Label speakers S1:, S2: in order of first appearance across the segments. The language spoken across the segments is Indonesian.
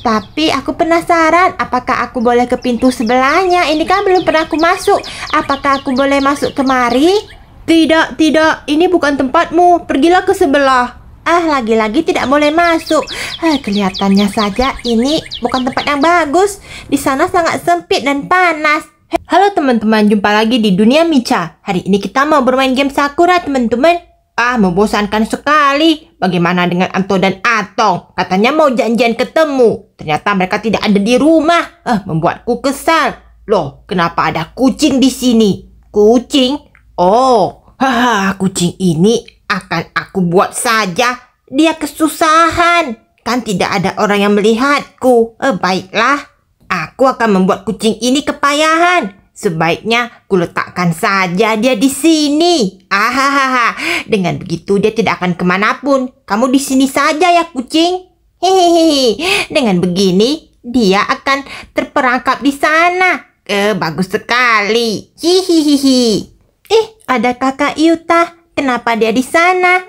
S1: Tapi aku penasaran apakah aku boleh ke pintu sebelahnya Ini kan belum pernah aku masuk Apakah aku boleh masuk kemari? Tidak, tidak Ini bukan tempatmu Pergilah ke sebelah Ah, lagi-lagi tidak boleh masuk ah, Kelihatannya saja ini bukan tempat yang bagus Di sana sangat sempit dan panas Halo teman-teman, jumpa lagi di Dunia Mica Hari ini kita mau bermain game Sakura teman-teman Ah, membosankan sekali. Bagaimana dengan Anto dan Atong? Katanya mau janjian ketemu. Ternyata mereka tidak ada di rumah. Eh, membuatku kesal. Loh, kenapa ada kucing di sini? Kucing? Oh, haha, kucing ini akan aku buat saja. Dia kesusahan. Kan tidak ada orang yang melihatku. Eh, baiklah. Aku akan membuat kucing ini kepayahan. Sebaiknya kuletakkan saja dia di sini. Ahahaha. dengan begitu dia tidak akan kemanapun. Kamu di sini saja ya kucing. Hehehe, dengan begini dia akan terperangkap di sana. Eh, bagus sekali. Hihihihi. Eh, ada kakak Yuta. Kenapa dia di sana?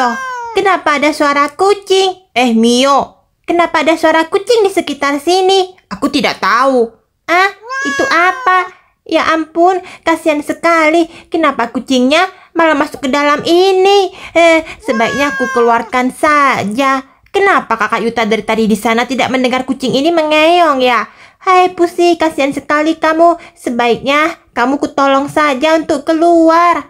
S1: Loh, kenapa ada suara kucing? Eh, Mio, kenapa ada suara kucing di sekitar sini? Aku tidak tahu. Ah, itu apa? Ya ampun, kasihan sekali. Kenapa kucingnya malah masuk ke dalam ini? Eh, sebaiknya aku keluarkan saja. Kenapa kakak Yuta dari tadi di sana tidak mendengar kucing ini mengeong ya? Hai Pusi, kasihan sekali kamu. Sebaiknya kamu kutolong saja untuk keluar.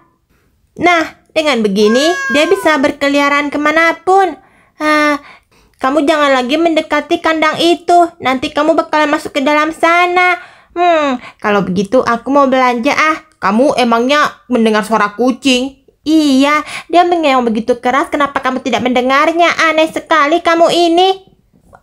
S1: Nah, dengan begini dia bisa berkeliaran kemanapun. Ah, kamu jangan lagi mendekati kandang itu. Nanti kamu bakalan masuk ke dalam sana. Hmm, kalau begitu aku mau belanja ah. Kamu emangnya mendengar suara kucing? Iya, dia mengeong begitu keras. Kenapa kamu tidak mendengarnya? Aneh sekali kamu ini.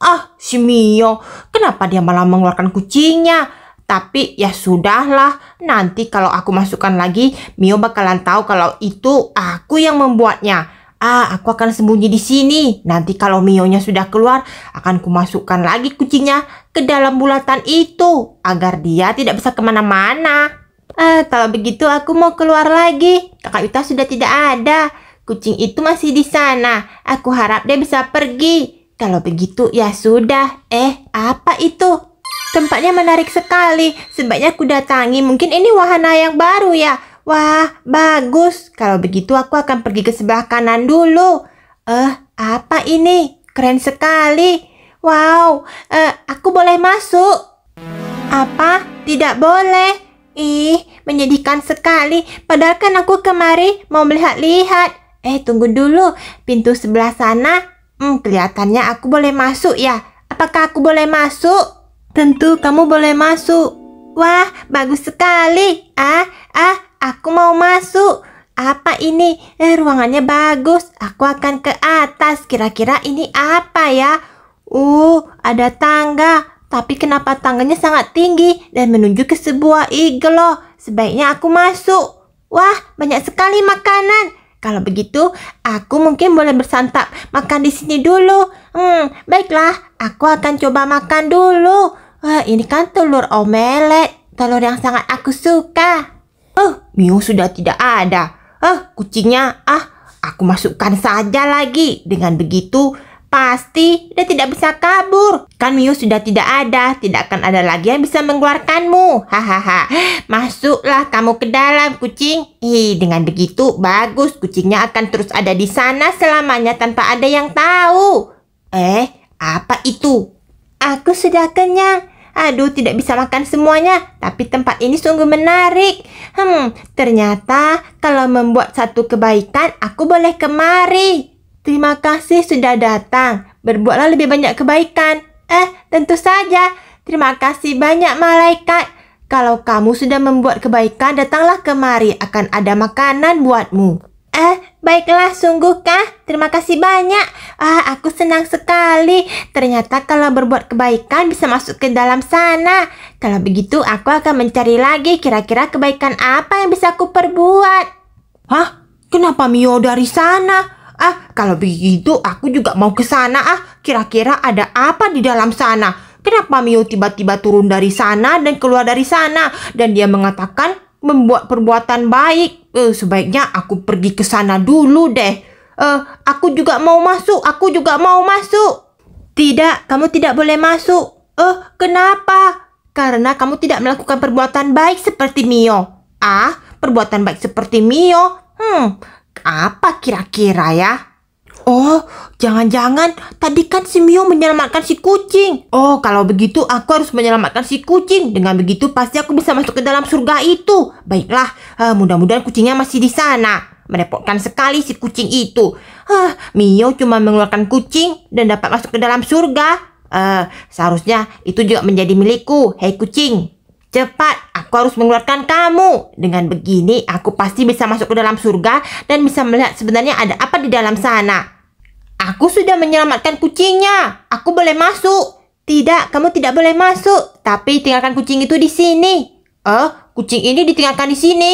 S1: Ah, si Mio, kenapa dia malah mengeluarkan kucingnya? Tapi ya sudahlah, nanti kalau aku masukkan lagi, Mio bakalan tahu kalau itu aku yang membuatnya. Ah, aku akan sembunyi di sini. Nanti kalau Mio-nya sudah keluar, akan kumasukkan lagi kucingnya ke dalam bulatan itu agar dia tidak bisa kemana-mana. Ah, kalau begitu aku mau keluar lagi. Kakak Yuta sudah tidak ada. Kucing itu masih di sana. Aku harap dia bisa pergi. Kalau begitu ya sudah. Eh, apa itu? Tempatnya menarik sekali. Sebaiknya aku datangi. Mungkin ini wahana yang baru ya. Wah, bagus. Kalau begitu aku akan pergi ke sebelah kanan dulu. Eh, apa ini? Keren sekali. Wow, eh, aku boleh masuk. Apa? Tidak boleh. Ih, menyedihkan sekali. Padahal kan aku kemari mau melihat-lihat. Eh, tunggu dulu. Pintu sebelah sana. Hmm, kelihatannya aku boleh masuk ya. Apakah aku boleh masuk? Tentu kamu boleh masuk. Wah, bagus sekali. Ah, ah, Aku mau masuk. Apa ini? Eh, ruangannya bagus. Aku akan ke atas. Kira-kira ini apa ya? Uh, ada tangga. Tapi kenapa tangganya sangat tinggi dan menuju ke sebuah iglo? Sebaiknya aku masuk. Wah, banyak sekali makanan. Kalau begitu, aku mungkin boleh bersantap makan di sini dulu. Hmm, baiklah, aku akan coba makan dulu. Wah, ini kan telur omelet, telur yang sangat aku suka eh miu sudah tidak ada. eh kucingnya, ah, aku masukkan saja lagi. Dengan begitu, pasti dia tidak bisa kabur. Kan miu sudah tidak ada, tidak akan ada lagi yang bisa mengeluarkanmu. Hahaha, masuklah kamu ke dalam kucing. Ih, dengan begitu, bagus. Kucingnya akan terus ada di sana selamanya tanpa ada yang tahu. Eh, apa itu? Aku sudah kenyang. Aduh, tidak bisa makan semuanya, tapi tempat ini sungguh menarik. Hmm, ternyata kalau membuat satu kebaikan, aku boleh kemari. Terima kasih sudah datang. Berbuatlah lebih banyak kebaikan. Eh, tentu saja. Terima kasih banyak malaikat. Kalau kamu sudah membuat kebaikan, datanglah kemari. Akan ada makanan buatmu. Baiklah, sungguhkah? Terima kasih banyak. Ah, aku senang sekali. Ternyata kalau berbuat kebaikan bisa masuk ke dalam sana. Kalau begitu, aku akan mencari lagi kira-kira kebaikan apa yang bisa aku perbuat. Hah? Kenapa Mio dari sana? Ah, kalau begitu aku juga mau ke sana ah. Kira-kira ada apa di dalam sana? Kenapa Mio tiba-tiba turun dari sana dan keluar dari sana? Dan dia mengatakan membuat perbuatan baik. Eh, sebaiknya aku pergi ke sana dulu deh. Eh, aku juga mau masuk, aku juga mau masuk. Tidak, kamu tidak boleh masuk. Eh, kenapa? Karena kamu tidak melakukan perbuatan baik seperti Mio. Ah, perbuatan baik seperti Mio. Hmm, apa kira-kira ya? Oh, jangan-jangan tadi kan si Mio menyelamatkan si kucing. Oh, kalau begitu aku harus menyelamatkan si kucing. Dengan begitu pasti aku bisa masuk ke dalam surga itu. Baiklah, uh, mudah-mudahan kucingnya masih di sana. Merepotkan sekali si kucing itu. Huh, eh, Mio cuma mengeluarkan kucing dan dapat masuk ke dalam surga. Uh, seharusnya itu juga menjadi milikku. Hei kucing, Cepat, aku harus mengeluarkan kamu. Dengan begini, aku pasti bisa masuk ke dalam surga dan bisa melihat sebenarnya ada apa di dalam sana. Aku sudah menyelamatkan kucingnya. Aku boleh masuk. Tidak, kamu tidak boleh masuk. Tapi tinggalkan kucing itu di sini. Eh, kucing ini ditinggalkan di sini.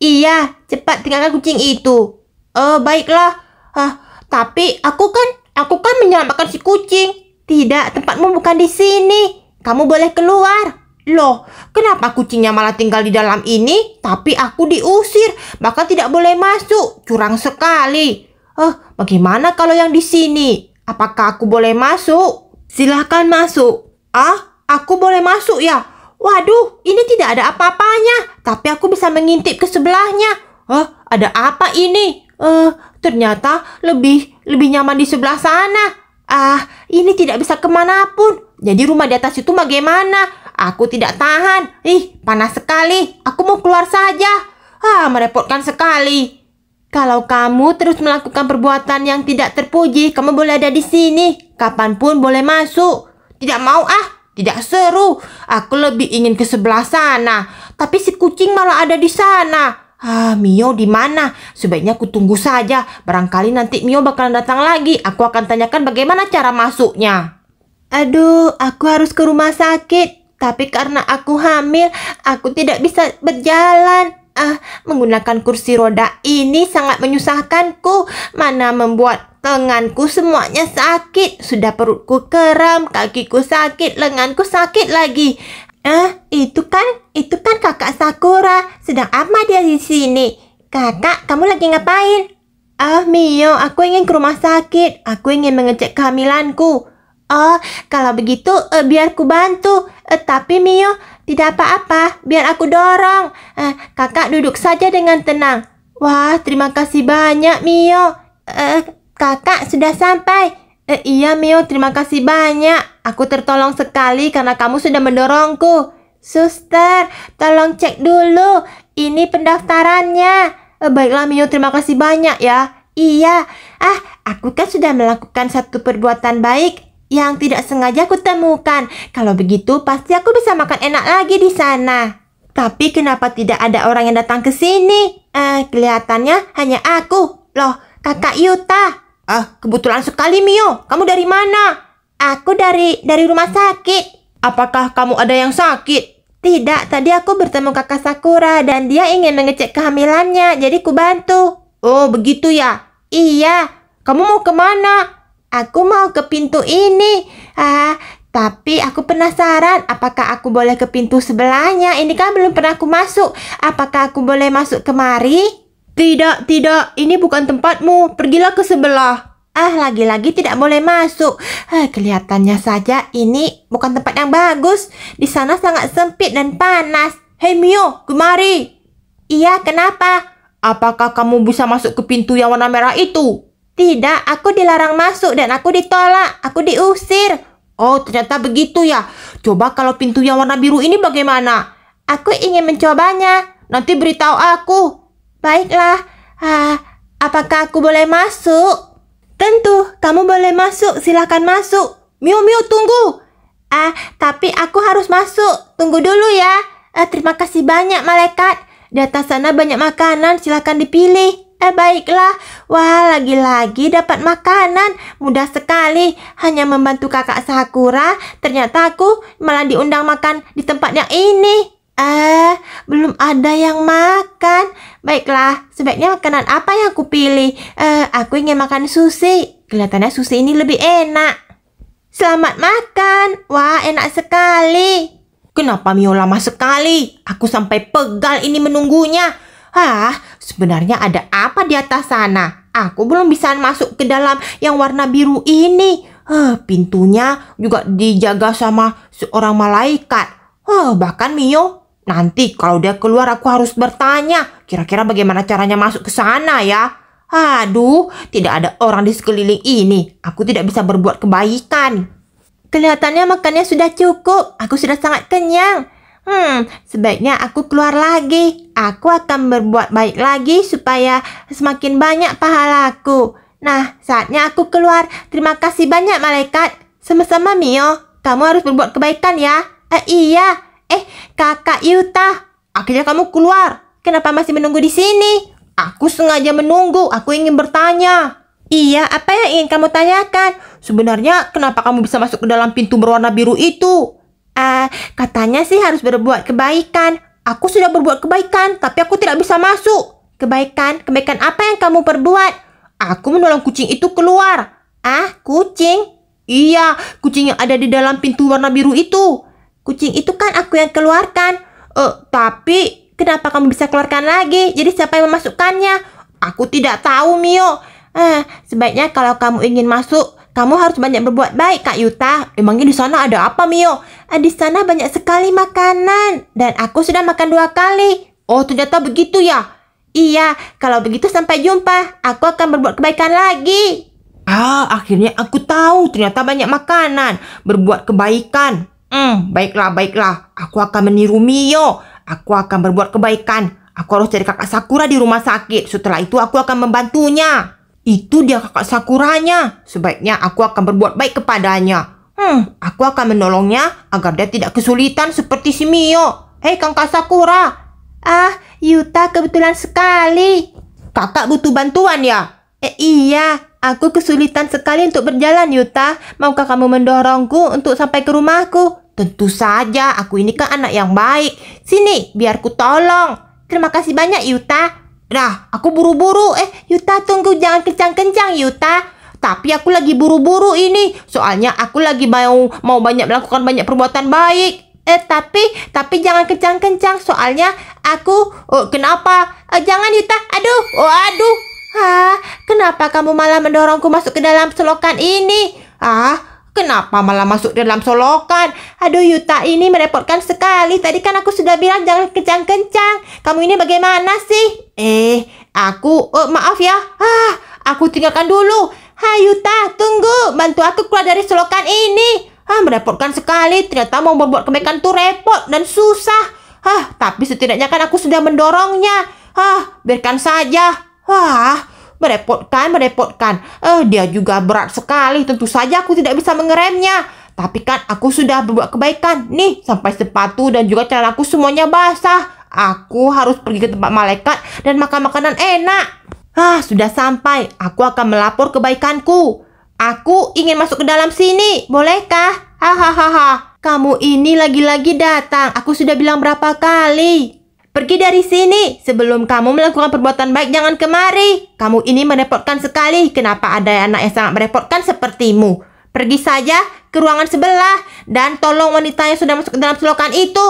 S1: Iya, cepat tinggalkan kucing itu. Eh, baiklah. Hah, tapi aku kan aku kan menyelamatkan si kucing. Tidak, tempatmu bukan di sini. Kamu boleh keluar. Loh, kenapa kucingnya malah tinggal di dalam ini? Tapi aku diusir, bahkan tidak boleh masuk. Curang sekali. Eh, bagaimana kalau yang di sini? Apakah aku boleh masuk? Silahkan masuk. Ah, aku boleh masuk ya? Waduh, ini tidak ada apa-apanya. Tapi aku bisa mengintip ke sebelahnya. Eh, ada apa ini? Eh, ternyata lebih lebih nyaman di sebelah sana. Ah, ini tidak bisa kemanapun. Jadi rumah di atas itu bagaimana? Aku tidak tahan. Ih, panas sekali. Aku mau keluar saja. Ah, merepotkan sekali. Kalau kamu terus melakukan perbuatan yang tidak terpuji, kamu boleh ada di sini. Kapanpun boleh masuk. Tidak mau ah, tidak seru. Aku lebih ingin ke sebelah sana. Tapi si kucing malah ada di sana. Ah, Mio di mana? Sebaiknya aku tunggu saja. Barangkali nanti Mio bakalan datang lagi. Aku akan tanyakan bagaimana cara masuknya. Aduh, aku harus ke rumah sakit. Tapi karena aku hamil, aku tidak bisa berjalan. Ah, menggunakan kursi roda ini sangat menyusahkanku. Mana membuat lenganku semuanya sakit. Sudah perutku kram, kakiku sakit, lenganku sakit lagi. Ah, itu kan, itu kan kakak Sakura. Sedang apa dia di sini? Kakak, kamu lagi ngapain? Ah, Mio, aku ingin ke rumah sakit. Aku ingin mengecek kehamilanku. Oh, kalau begitu, eh, biar ku bantu. Eh, tapi Mio, tidak apa-apa, biar aku dorong. Eh, kakak duduk saja dengan tenang. Wah, terima kasih banyak, Mio. Eh, kakak sudah sampai. Eh, iya, Mio, terima kasih banyak. Aku tertolong sekali karena kamu sudah mendorongku. Suster, tolong cek dulu. Ini pendaftarannya. Eh, baiklah, Mio, terima kasih banyak ya. Iya, ah, aku kan sudah melakukan satu perbuatan baik yang tidak sengaja kutemukan. Kalau begitu, pasti aku bisa makan enak lagi di sana. Tapi kenapa tidak ada orang yang datang ke sini? Eh, kelihatannya hanya aku. Loh, kakak Yuta. Ah, eh, kebetulan sekali Mio. Kamu dari mana? Aku dari dari rumah sakit. Apakah kamu ada yang sakit? Tidak, tadi aku bertemu kakak Sakura dan dia ingin mengecek kehamilannya, jadi ku bantu. Oh, begitu ya? Iya. Kamu mau kemana? Aku mau ke pintu ini. Ah, tapi aku penasaran, apakah aku boleh ke pintu sebelahnya? Ini kan belum pernah aku masuk. Apakah aku boleh masuk kemari? Tidak, tidak. Ini bukan tempatmu. Pergilah ke sebelah. Ah, lagi-lagi tidak boleh masuk. Ah, kelihatannya saja ini bukan tempat yang bagus. Di sana sangat sempit dan panas. Hei Mio, kemari. Iya, kenapa? Apakah kamu bisa masuk ke pintu yang warna merah itu? Tidak, aku dilarang masuk dan aku ditolak. Aku diusir. Oh, ternyata begitu ya. Coba kalau pintu yang warna biru ini bagaimana? Aku ingin mencobanya. Nanti beritahu aku. Baiklah. Ah, apakah aku boleh masuk? Tentu, kamu boleh masuk. Silahkan masuk. Miu Miu tunggu. Ah, tapi aku harus masuk. Tunggu dulu ya. Ah, terima kasih banyak malaikat. Di atas sana banyak makanan, silahkan dipilih. Eh baiklah, wah lagi-lagi dapat makanan Mudah sekali, hanya membantu kakak Sakura Ternyata aku malah diundang makan di tempat yang ini Eh, belum ada yang makan Baiklah, sebaiknya makanan apa yang aku pilih? Eh, aku ingin makan sushi Kelihatannya sushi ini lebih enak Selamat makan Wah, enak sekali Kenapa Mio lama sekali? Aku sampai pegal ini menunggunya Hah, sebenarnya ada apa di atas sana? Aku belum bisa masuk ke dalam yang warna biru ini. Huh, pintunya juga dijaga sama seorang malaikat. Huh, bahkan Mio, nanti kalau dia keluar aku harus bertanya. Kira-kira bagaimana caranya masuk ke sana ya? Aduh, tidak ada orang di sekeliling ini. Aku tidak bisa berbuat kebaikan. Kelihatannya makannya sudah cukup. Aku sudah sangat kenyang. Hmm, sebaiknya aku keluar lagi. Aku akan berbuat baik lagi supaya semakin banyak pahalaku. Nah, saatnya aku keluar. Terima kasih banyak malaikat. Sama-sama Mio, kamu harus berbuat kebaikan ya. Eh, iya. Eh, kakak Yuta. Akhirnya kamu keluar. Kenapa masih menunggu di sini? Aku sengaja menunggu. Aku ingin bertanya. Iya, apa yang ingin kamu tanyakan? Sebenarnya kenapa kamu bisa masuk ke dalam pintu berwarna biru itu? Uh, katanya sih harus berbuat kebaikan. Aku sudah berbuat kebaikan, tapi aku tidak bisa masuk. Kebaikan, kebaikan apa yang kamu perbuat? Aku menolong kucing itu keluar. Ah, kucing? Iya, kucing yang ada di dalam pintu warna biru itu. Kucing itu kan aku yang keluarkan. Eh, uh, tapi kenapa kamu bisa keluarkan lagi? Jadi siapa yang memasukkannya? Aku tidak tahu, Mio. Eh, uh, sebaiknya kalau kamu ingin masuk, kamu harus banyak berbuat baik, Kak Yuta. Emangnya di sana ada apa, Mio? Eh, di sana banyak sekali makanan. Dan aku sudah makan dua kali. Oh, ternyata begitu ya. Iya, kalau begitu sampai jumpa. Aku akan berbuat kebaikan lagi. Ah, akhirnya aku tahu ternyata banyak makanan. Berbuat kebaikan. Hmm, baiklah, baiklah. Aku akan meniru Mio. Aku akan berbuat kebaikan. Aku harus cari kakak Sakura di rumah sakit. Setelah itu aku akan membantunya. Itu dia kakak Sakuranya. Sebaiknya aku akan berbuat baik kepadanya. Hmm, aku akan menolongnya agar dia tidak kesulitan seperti si Mio. Hei eh, kakak Sakura. Ah, Yuta kebetulan sekali. Kakak butuh bantuan ya? Eh, iya, aku kesulitan sekali untuk berjalan Yuta. Maukah kamu mendorongku untuk sampai ke rumahku? Tentu saja, aku ini kan anak yang baik. Sini, biar ku tolong. Terima kasih banyak Yuta. Nah, aku buru-buru. Eh, Yuta tunggu jangan kencang-kencang Yuta. Tapi aku lagi buru-buru ini. Soalnya aku lagi mau mau banyak melakukan banyak perbuatan baik. Eh, tapi tapi jangan kencang-kencang. Soalnya aku oh, kenapa? Eh, jangan Yuta. Aduh, oh, aduh. Ah, kenapa kamu malah mendorongku masuk ke dalam selokan ini? Ah, Kenapa malah masuk dalam solokan? Aduh Yuta ini merepotkan sekali. Tadi kan aku sudah bilang jangan kencang-kencang. Kamu ini bagaimana sih? Eh, aku oh, maaf ya. Ah, aku tinggalkan dulu. Hai Yuta, tunggu. Bantu aku keluar dari solokan ini. Ah, merepotkan sekali. Ternyata mau membuat kebaikan tuh repot dan susah. Ah, tapi setidaknya kan aku sudah mendorongnya. Ah, biarkan saja. Ah, Merepotkan, merepotkan. Eh, dia juga berat sekali. Tentu saja aku tidak bisa mengeremnya. Tapi kan aku sudah berbuat kebaikan. Nih, sampai sepatu dan juga celanaku semuanya basah. Aku harus pergi ke tempat malaikat dan makan makanan enak. Ah, sudah sampai. Aku akan melapor kebaikanku. Aku ingin masuk ke dalam sini. Bolehkah? Hahaha. Kamu ini lagi-lagi datang. Aku sudah bilang berapa kali. Pergi dari sini sebelum kamu melakukan perbuatan baik jangan kemari. Kamu ini merepotkan sekali. Kenapa ada anak yang sangat merepotkan sepertimu? Pergi saja ke ruangan sebelah dan tolong wanita yang sudah masuk ke dalam selokan itu.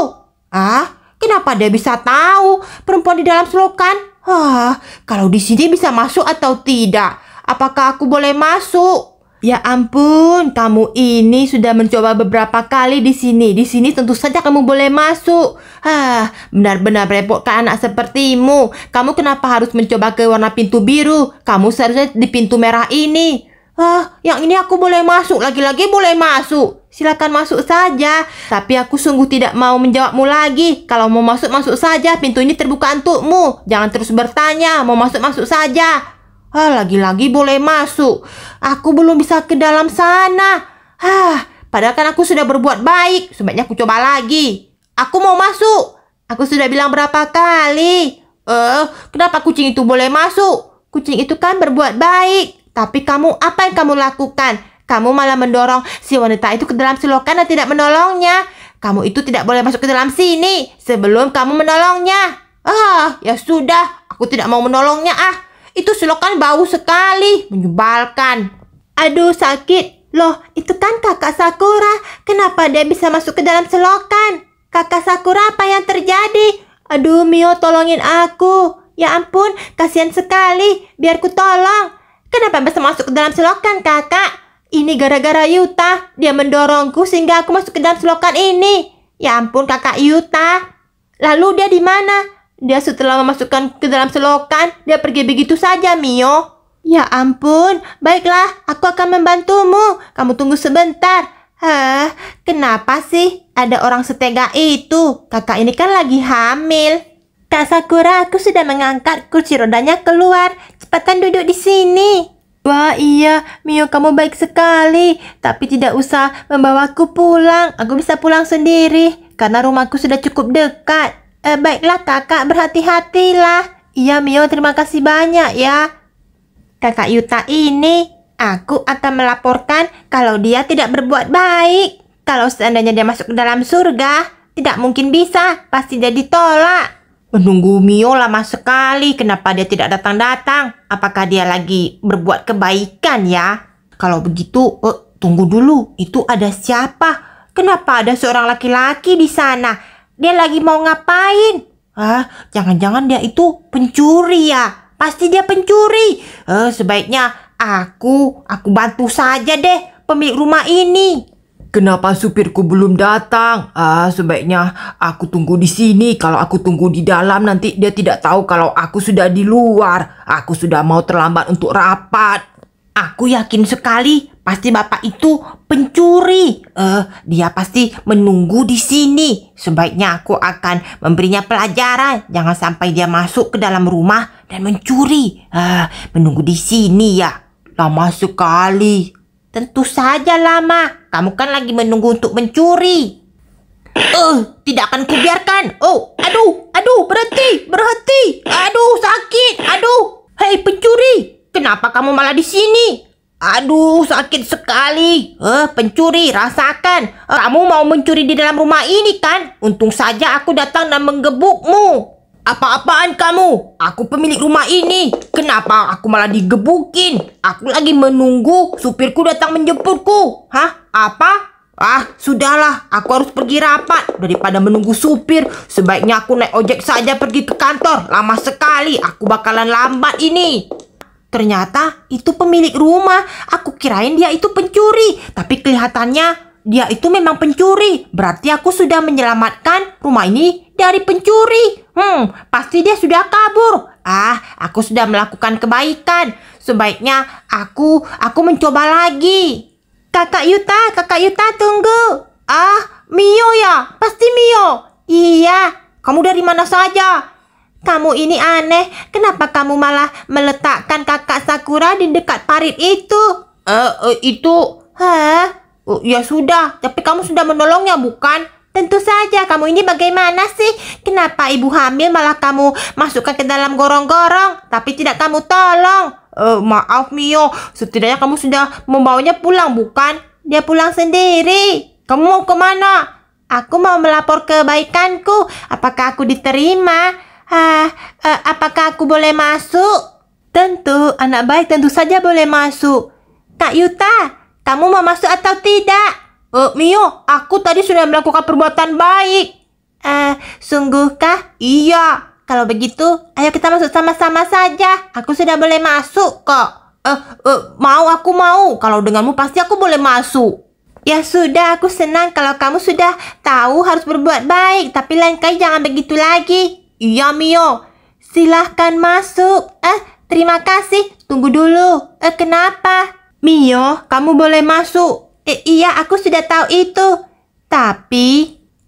S1: Ah, kenapa dia bisa tahu perempuan di dalam selokan? Ah, kalau di sini bisa masuk atau tidak? Apakah aku boleh masuk? Ya ampun, kamu ini sudah mencoba beberapa kali di sini. Di sini tentu saja kamu boleh masuk. Hah, benar-benar repot ke anak sepertimu. Kamu kenapa harus mencoba ke warna pintu biru? Kamu seharusnya di pintu merah ini. Ah, yang ini aku boleh masuk, lagi-lagi boleh masuk. Silakan masuk saja. Tapi aku sungguh tidak mau menjawabmu lagi. Kalau mau masuk, masuk saja. Pintu ini terbuka untukmu. Jangan terus bertanya. Mau masuk, masuk saja. Ah, lagi-lagi boleh masuk. Aku belum bisa ke dalam sana. Ah, padahal kan aku sudah berbuat baik. Sebaiknya aku coba lagi. Aku mau masuk. Aku sudah bilang berapa kali. Eh, kenapa kucing itu boleh masuk? Kucing itu kan berbuat baik. Tapi kamu, apa yang kamu lakukan? Kamu malah mendorong si wanita itu ke dalam selokan dan tidak menolongnya. Kamu itu tidak boleh masuk ke dalam sini sebelum kamu menolongnya. Ah, ya sudah. Aku tidak mau menolongnya ah. Itu selokan bau sekali, menyebalkan. Aduh, sakit. Loh, itu kan kakak Sakura. Kenapa dia bisa masuk ke dalam selokan? Kakak Sakura apa yang terjadi? Aduh, Mio tolongin aku. Ya ampun, kasihan sekali. Biar ku tolong. Kenapa bisa masuk ke dalam selokan, kakak? Ini gara-gara Yuta. Dia mendorongku sehingga aku masuk ke dalam selokan ini. Ya ampun, kakak Yuta. Lalu dia di mana? Dia setelah memasukkan ke dalam selokan, dia pergi begitu saja, Mio. Ya ampun, baiklah, aku akan membantumu. Kamu tunggu sebentar. Hah, kenapa sih ada orang setega itu? Kakak ini kan lagi hamil. Kak Sakura, aku sudah mengangkat kursi rodanya keluar. Cepatan duduk di sini. Wah iya, Mio kamu baik sekali. Tapi tidak usah membawaku pulang. Aku bisa pulang sendiri. Karena rumahku sudah cukup dekat. Eh, baiklah kakak, berhati-hatilah. Iya Mio, terima kasih banyak ya. Kakak Yuta ini, aku akan melaporkan kalau dia tidak berbuat baik. Kalau seandainya dia masuk ke dalam surga, tidak mungkin bisa, pasti jadi tolak. Menunggu Mio lama sekali, kenapa dia tidak datang-datang? Apakah dia lagi berbuat kebaikan ya? Kalau begitu, eh, tunggu dulu, itu ada siapa? Kenapa ada seorang laki-laki di sana? Dia lagi mau ngapain? Ah, jangan-jangan dia itu pencuri ya. Pasti dia pencuri. Eh, sebaiknya aku, aku bantu saja deh pemilik rumah ini. Kenapa supirku belum datang? Ah, sebaiknya aku tunggu di sini. Kalau aku tunggu di dalam nanti dia tidak tahu kalau aku sudah di luar. Aku sudah mau terlambat untuk rapat. Aku yakin sekali pasti bapak itu pencuri. Eh, uh, dia pasti menunggu di sini. Sebaiknya aku akan memberinya pelajaran. Jangan sampai dia masuk ke dalam rumah dan mencuri. Ah, uh, menunggu di sini ya. Lama sekali. Tentu saja lama. Kamu kan lagi menunggu untuk mencuri. Eh, uh, tidak akan kubiarkan. Oh, aduh, aduh, berhenti, berhenti. Aduh, sakit. Aduh. Hei, pencuri, Kenapa kamu malah di sini? Aduh, sakit sekali. Eh, pencuri, rasakan. kamu mau mencuri di dalam rumah ini kan? Untung saja aku datang dan menggebukmu. Apa-apaan kamu? Aku pemilik rumah ini. Kenapa aku malah digebukin? Aku lagi menunggu supirku datang menjemputku. Hah? Apa? Ah, sudahlah, aku harus pergi rapat daripada menunggu supir. Sebaiknya aku naik ojek saja pergi ke kantor. Lama sekali, aku bakalan lambat ini. Ternyata itu pemilik rumah. Aku kirain dia itu pencuri, tapi kelihatannya dia itu memang pencuri. Berarti aku sudah menyelamatkan rumah ini dari pencuri. Hmm, pasti dia sudah kabur. Ah, aku sudah melakukan kebaikan. Sebaiknya aku aku mencoba lagi. Kakak Yuta, Kakak Yuta tunggu. Ah, Mio ya, pasti Mio. Iya, kamu dari mana saja? Kamu ini aneh, kenapa kamu malah meletakkan kakak Sakura di dekat parit itu? Eh, uh, uh, itu... Hah? Uh, ya sudah, tapi kamu sudah menolongnya bukan? Tentu saja, kamu ini bagaimana sih? Kenapa ibu hamil malah kamu masukkan ke dalam gorong-gorong, tapi tidak kamu tolong? Uh, maaf Mio, setidaknya kamu sudah membawanya pulang bukan? Dia pulang sendiri. Kamu mau kemana? Aku mau melapor kebaikanku. Apakah aku diterima? Ah, eh, apakah aku boleh masuk? Tentu, anak baik tentu saja boleh masuk. Tak Yuta, kamu mau masuk atau tidak? Oh, Mio, aku tadi sudah melakukan perbuatan baik. Eh, uh, sungguhkah? Iya. Kalau begitu, ayo kita masuk sama-sama saja. Aku sudah boleh masuk kok. Eh, uh, uh, mau aku mau. Kalau denganmu pasti aku boleh masuk. Ya sudah, aku senang kalau kamu sudah tahu harus berbuat baik. Tapi lain kali jangan begitu lagi. Iya Mio, silahkan masuk. Eh, terima kasih. Tunggu dulu. Eh, kenapa? Mio, kamu boleh masuk. Eh, iya, aku sudah tahu itu. Tapi,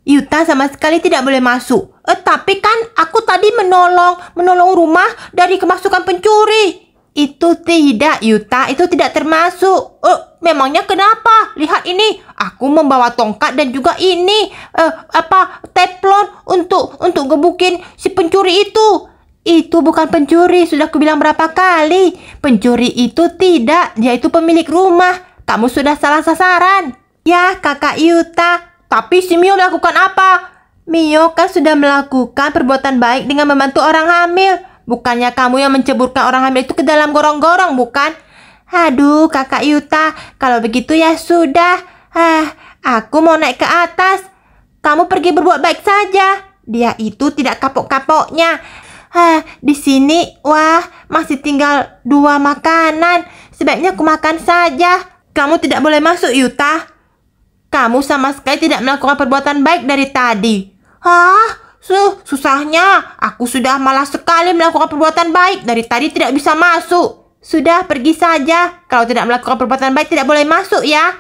S1: Yuta sama sekali tidak boleh masuk. Eh, tapi kan aku tadi menolong, menolong rumah dari kemasukan pencuri. Itu tidak, Yuta. Itu tidak termasuk. Eh, Memangnya kenapa? Lihat ini, aku membawa tongkat dan juga ini eh, apa teflon untuk untuk gebukin si pencuri itu. Itu bukan pencuri, sudah bilang berapa kali. Pencuri itu tidak, dia itu pemilik rumah. Kamu sudah salah sasaran. Ya, kakak Yuta. Tapi si Mio melakukan apa? Mio kan sudah melakukan perbuatan baik dengan membantu orang hamil. Bukannya kamu yang menceburkan orang hamil itu ke dalam gorong-gorong, bukan? Aduh, kakak Yuta, kalau begitu ya sudah. Ah, aku mau naik ke atas. Kamu pergi berbuat baik saja. Dia itu tidak kapok-kapoknya. Ah, di sini, wah, masih tinggal dua makanan. Sebaiknya aku makan saja. Kamu tidak boleh masuk, Yuta. Kamu sama sekali tidak melakukan perbuatan baik dari tadi. Hah? Suh, susahnya. Aku sudah malas sekali melakukan perbuatan baik. Dari tadi tidak bisa masuk. Sudah, pergi saja. Kalau tidak melakukan perbuatan baik, tidak boleh masuk ya.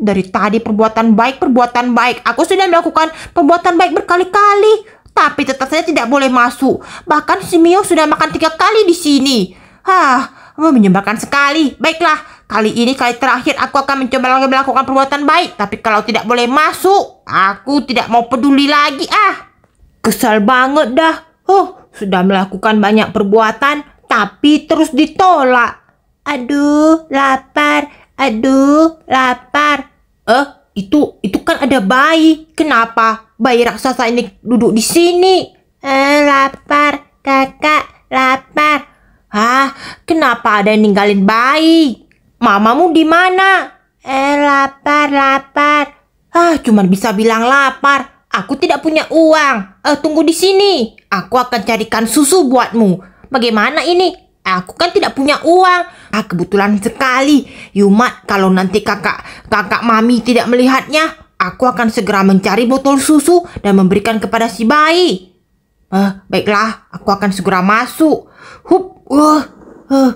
S1: Dari tadi perbuatan baik, perbuatan baik. Aku sudah melakukan perbuatan baik berkali-kali. Tapi tetap saja tidak boleh masuk. Bahkan Simio sudah makan tiga kali di sini. Hah, menyebabkan sekali. Baiklah, kali ini kali terakhir aku akan mencoba lagi melakukan perbuatan baik. Tapi kalau tidak boleh masuk, aku tidak mau peduli lagi ah. Kesal banget dah. Oh, sudah melakukan banyak perbuatan, tapi terus ditolak. Aduh, lapar. Aduh, lapar. Eh, itu itu kan ada bayi. Kenapa bayi raksasa ini duduk di sini? Eh, lapar, kakak, lapar. Hah, kenapa ada yang ninggalin bayi? Mamamu di mana? Eh, lapar, lapar. Ah, cuma bisa bilang lapar. Aku tidak punya uang. Eh, tunggu di sini. Aku akan carikan susu buatmu. Bagaimana ini? Aku kan tidak punya uang. Ah, kebetulan sekali. Yumat, kalau nanti kakak kakak mami tidak melihatnya, aku akan segera mencari botol susu dan memberikan kepada si bayi. Eh, baiklah, aku akan segera masuk. Hup, uh, uh,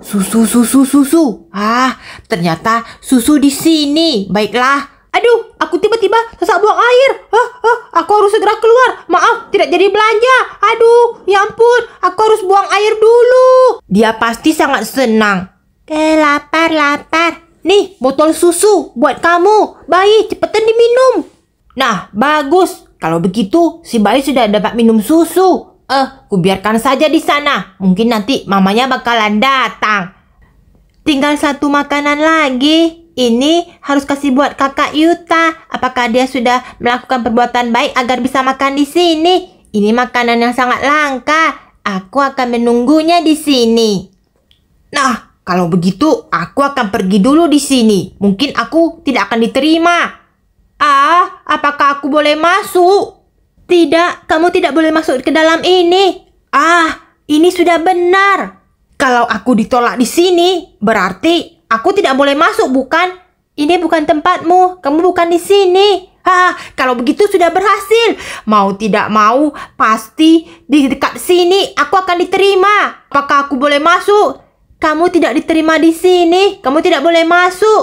S1: susu, susu, susu. Ah, ternyata susu di sini. Baiklah, Aduh, aku tiba-tiba sesak buang air. Hah, hah, aku harus segera keluar. Maaf, tidak jadi belanja. Aduh, ya ampun, aku harus buang air dulu. Dia pasti sangat senang. Kelapar, lapar, Nih, botol susu buat kamu. Bayi, cepetan diminum. Nah, bagus. Kalau begitu, si bayi sudah dapat minum susu. Eh, kubiarkan saja di sana. Mungkin nanti mamanya bakalan datang. Tinggal satu makanan lagi. Ini harus kasih buat kakak Yuta. Apakah dia sudah melakukan perbuatan baik agar bisa makan di sini? Ini makanan yang sangat langka. Aku akan menunggunya di sini. Nah, kalau begitu aku akan pergi dulu di sini. Mungkin aku tidak akan diterima. Ah, apakah aku boleh masuk? Tidak, kamu tidak boleh masuk ke dalam ini. Ah, ini sudah benar. Kalau aku ditolak di sini, berarti Aku tidak boleh masuk, bukan? Ini bukan tempatmu. Kamu bukan di sini. Hah, kalau begitu sudah berhasil. Mau tidak mau, pasti di dekat sini aku akan diterima. Apakah aku boleh masuk? Kamu tidak diterima di sini. Kamu tidak boleh masuk.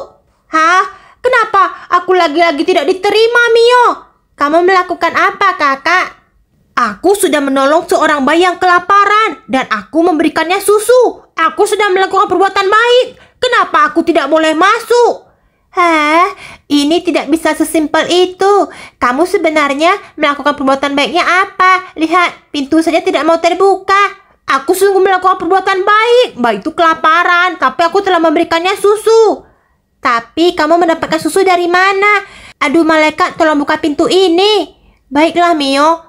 S1: Hah? Kenapa aku lagi-lagi tidak diterima, Mio? Kamu melakukan apa, kakak? Aku sudah menolong seorang bayi yang kelaparan dan aku memberikannya susu. Aku sudah melakukan perbuatan baik. Kenapa aku tidak boleh masuk? Hah, ini tidak bisa sesimpel itu. Kamu sebenarnya melakukan perbuatan baiknya apa? Lihat, pintu saja tidak mau terbuka. Aku sungguh melakukan perbuatan baik. Baik itu kelaparan, tapi aku telah memberikannya susu. Tapi kamu mendapatkan susu dari mana? Aduh malaikat, tolong buka pintu ini. Baiklah Mio,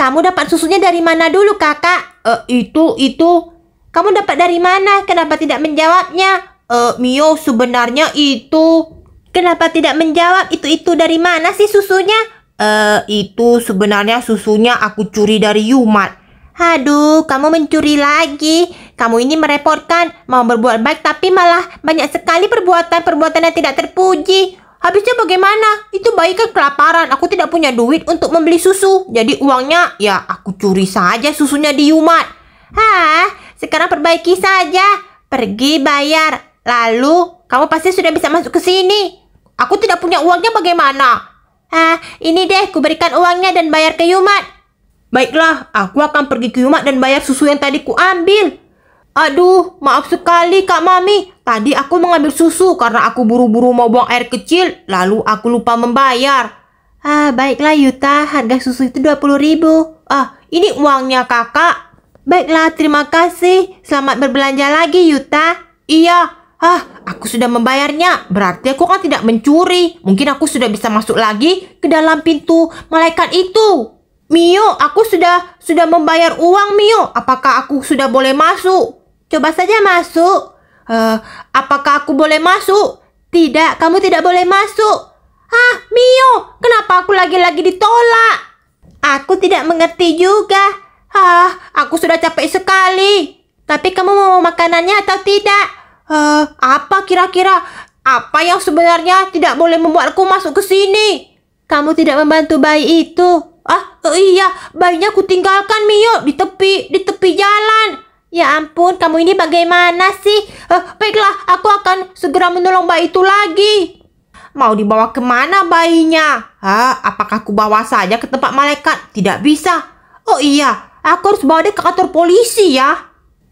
S1: kamu dapat susunya dari mana dulu kakak? Uh, itu, itu. Kamu dapat dari mana? Kenapa tidak menjawabnya? uh, Mio sebenarnya itu Kenapa tidak menjawab itu-itu dari mana sih susunya? Eh, itu sebenarnya susunya aku curi dari Yumat. Aduh, kamu mencuri lagi. Kamu ini merepotkan. Mau berbuat baik tapi malah banyak sekali perbuatan-perbuatan yang tidak terpuji. Habisnya bagaimana? Itu bayi kan kelaparan. Aku tidak punya duit untuk membeli susu. Jadi uangnya ya aku curi saja susunya di Yumat. Hah, sekarang perbaiki saja. Pergi bayar Lalu, kamu pasti sudah bisa masuk ke sini. Aku tidak punya uangnya bagaimana? Ah, ini deh, kuberikan uangnya dan bayar ke Yumat. Baiklah, aku akan pergi ke Yumat dan bayar susu yang tadi ku ambil. Aduh, maaf sekali Kak Mami. Tadi aku mengambil susu karena aku buru-buru mau buang air kecil, lalu aku lupa membayar. Ah, baiklah Yuta, harga susu itu puluh ribu. Ah, ini uangnya kakak. Baiklah, terima kasih. Selamat berbelanja lagi Yuta. Iya, Ah, aku sudah membayarnya. Berarti aku kan tidak mencuri. Mungkin aku sudah bisa masuk lagi ke dalam pintu malaikat itu. Mio, aku sudah sudah membayar uang Mio. Apakah aku sudah boleh masuk? Coba saja masuk. Uh, apakah aku boleh masuk? Tidak, kamu tidak boleh masuk. Ah, Mio, kenapa aku lagi-lagi ditolak? Aku tidak mengerti juga. Ah, aku sudah capek sekali. Tapi kamu mau makanannya atau tidak? Uh, apa kira-kira? Apa yang sebenarnya tidak boleh membuatku masuk ke sini? Kamu tidak membantu bayi itu. Ah, oh iya, bayinya aku tinggalkan Mio di tepi, di tepi jalan. Ya ampun, kamu ini bagaimana sih? Uh, baiklah, aku akan segera menolong bayi itu lagi. Mau dibawa kemana bayinya? Hah, apakah aku bawa saja ke tempat malaikat? Tidak bisa. Oh iya, aku harus bawa dia ke kantor polisi ya.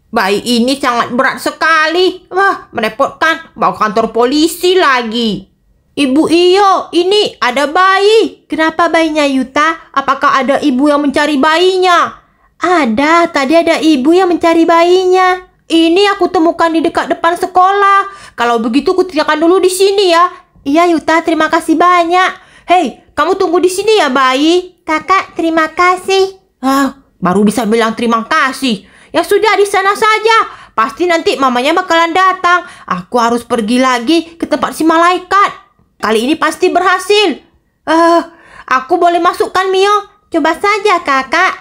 S1: Bayi ini sangat berat sekali. Wah, merepotkan. Bawa kantor polisi lagi. Ibu Iyo, ini ada bayi. Kenapa bayinya Yuta? Apakah ada ibu yang mencari bayinya? Ada, tadi ada ibu yang mencari bayinya. Ini aku temukan di dekat depan sekolah. Kalau begitu aku teriakan dulu di sini ya. Iya Yuta, terima kasih banyak. Hei, kamu tunggu di sini ya bayi. Kakak, terima kasih. Ah, baru bisa bilang terima kasih. Ya sudah di sana saja. Pasti nanti mamanya bakalan datang. Aku harus pergi lagi ke tempat si malaikat. Kali ini pasti berhasil. Eh, uh, aku boleh masukkan Mio? Coba saja kakak.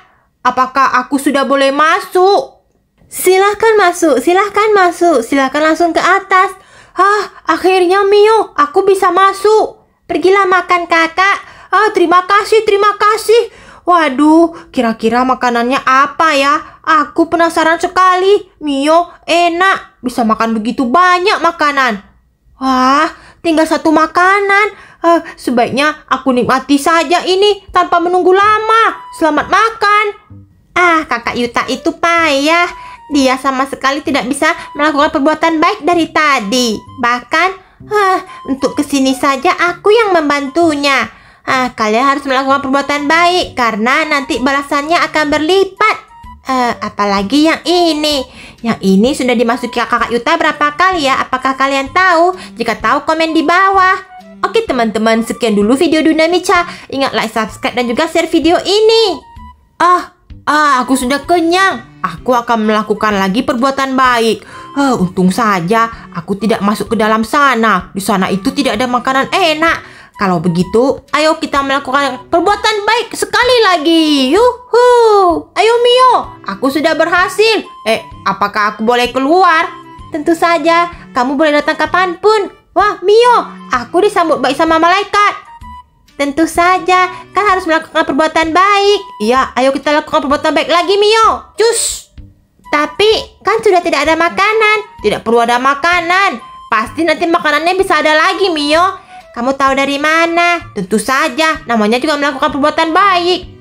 S1: Apakah aku sudah boleh masuk? Silahkan masuk, silahkan masuk, silahkan langsung ke atas. ah akhirnya Mio, aku bisa masuk. Pergilah makan kakak. Ah, terima kasih, terima kasih. Waduh, kira-kira makanannya apa ya? Aku penasaran sekali. Mio, enak. Bisa makan begitu banyak makanan. Wah, tinggal satu makanan. Uh, sebaiknya aku nikmati saja ini tanpa menunggu lama. Selamat makan. Ah, kakak Yuta itu payah. Dia sama sekali tidak bisa melakukan perbuatan baik dari tadi. Bahkan, uh, untuk kesini saja aku yang membantunya. Ah, kalian harus melakukan perbuatan baik karena nanti balasannya akan berlipat. Uh, apalagi yang ini. Yang ini sudah dimasuki kakak Yuta berapa kali ya? Apakah kalian tahu? Jika tahu, komen di bawah. Oke teman-teman, sekian dulu video Dunamica. Ingat like, subscribe, dan juga share video ini. Ah, ah, aku sudah kenyang. Aku akan melakukan lagi perbuatan baik. uh, untung saja aku tidak masuk ke dalam sana. Di sana itu tidak ada makanan enak. Kalau begitu, ayo kita melakukan perbuatan baik sekali lagi. Yuhu! Ayo Mio, aku sudah berhasil. Eh, apakah aku boleh keluar? Tentu saja, kamu boleh datang kapanpun. Wah, Mio, aku disambut baik sama malaikat. Tentu saja, kan harus melakukan perbuatan baik. Iya, ayo kita lakukan perbuatan baik lagi, Mio. Cus! Tapi, kan sudah tidak ada makanan. Tidak perlu ada makanan. Pasti nanti makanannya bisa ada lagi, Mio. Kamu tahu dari mana? Tentu saja, namanya juga melakukan perbuatan baik.